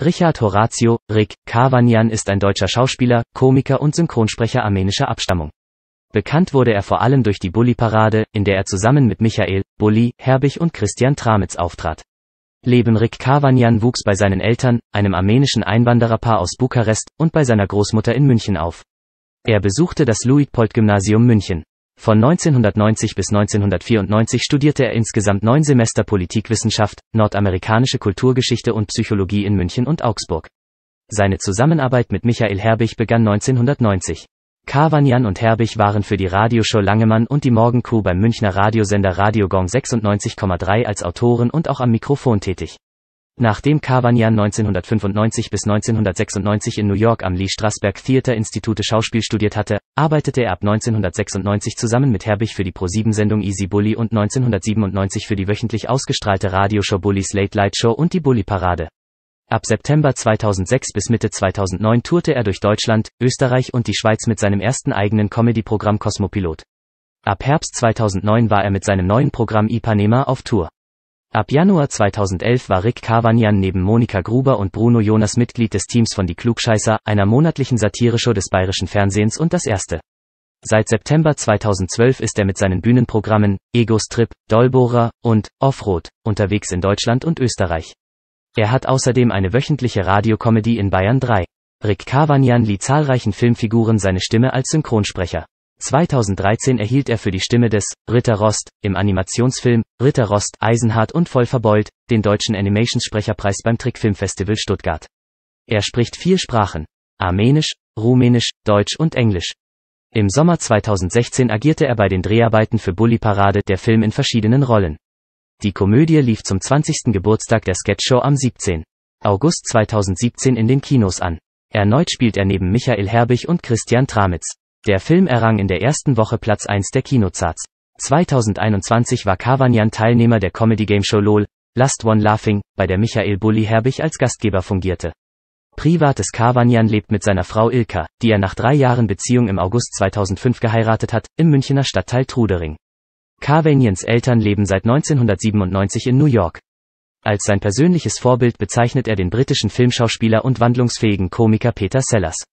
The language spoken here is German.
Richard Horatio, Rick, Karvanian ist ein deutscher Schauspieler, Komiker und Synchronsprecher armenischer Abstammung. Bekannt wurde er vor allem durch die Bulli-Parade, in der er zusammen mit Michael, Bulli, Herbig und Christian Tramitz auftrat. Leben Rick Karvanian wuchs bei seinen Eltern, einem armenischen Einwandererpaar aus Bukarest, und bei seiner Großmutter in München auf. Er besuchte das Luitpold-Gymnasium München. Von 1990 bis 1994 studierte er insgesamt neun Semester Politikwissenschaft, nordamerikanische Kulturgeschichte und Psychologie in München und Augsburg. Seine Zusammenarbeit mit Michael Herbig begann 1990. Karwanjan und Herbig waren für die Radioshow Langemann und die Morgencrew beim Münchner Radiosender Radiogong 96,3 als Autoren und auch am Mikrofon tätig. Nachdem Kavanian 1995 bis 1996 in New York am Lee Strasberg Theater Institute Schauspiel studiert hatte, arbeitete er ab 1996 zusammen mit Herbig für die ProSieben-Sendung Easy Bully und 1997 für die wöchentlich ausgestrahlte Radioshow Bully's Late Light Show und die Bully Parade. Ab September 2006 bis Mitte 2009 tourte er durch Deutschland, Österreich und die Schweiz mit seinem ersten eigenen Comedy-Programm Cosmopilot. Ab Herbst 2009 war er mit seinem neuen Programm Ipanema auf Tour. Ab Januar 2011 war Rick Cavanian neben Monika Gruber und Bruno Jonas Mitglied des Teams von Die Klugscheißer, einer monatlichen Satireshow des bayerischen Fernsehens und das erste. Seit September 2012 ist er mit seinen Bühnenprogrammen Egos Trip, Dolbohrer und Offroad unterwegs in Deutschland und Österreich. Er hat außerdem eine wöchentliche Radiokomödie in Bayern 3. Rick Cavanian lieh zahlreichen Filmfiguren seine Stimme als Synchronsprecher. 2013 erhielt er für die Stimme des Ritter Rost im Animationsfilm Ritter Rost Eisenhart und Vollverbeult den deutschen Animationssprecherpreis beim Trickfilmfestival Stuttgart. Er spricht vier Sprachen: Armenisch, Rumänisch, Deutsch und Englisch. Im Sommer 2016 agierte er bei den Dreharbeiten für Bully Parade, der Film in verschiedenen Rollen. Die Komödie lief zum 20. Geburtstag der Sketchshow am 17. August 2017 in den Kinos an. Erneut spielt er neben Michael Herbig und Christian Tramitz. Der Film errang in der ersten Woche Platz 1 der Kinozarts. 2021 war Carvanian Teilnehmer der comedy game show LOL, Last One Laughing, bei der Michael Bulli Herbig als Gastgeber fungierte. Privates Carvanian lebt mit seiner Frau Ilka, die er nach drei Jahren Beziehung im August 2005 geheiratet hat, im Münchner Stadtteil Trudering. Carvanians Eltern leben seit 1997 in New York. Als sein persönliches Vorbild bezeichnet er den britischen Filmschauspieler und wandlungsfähigen Komiker Peter Sellers.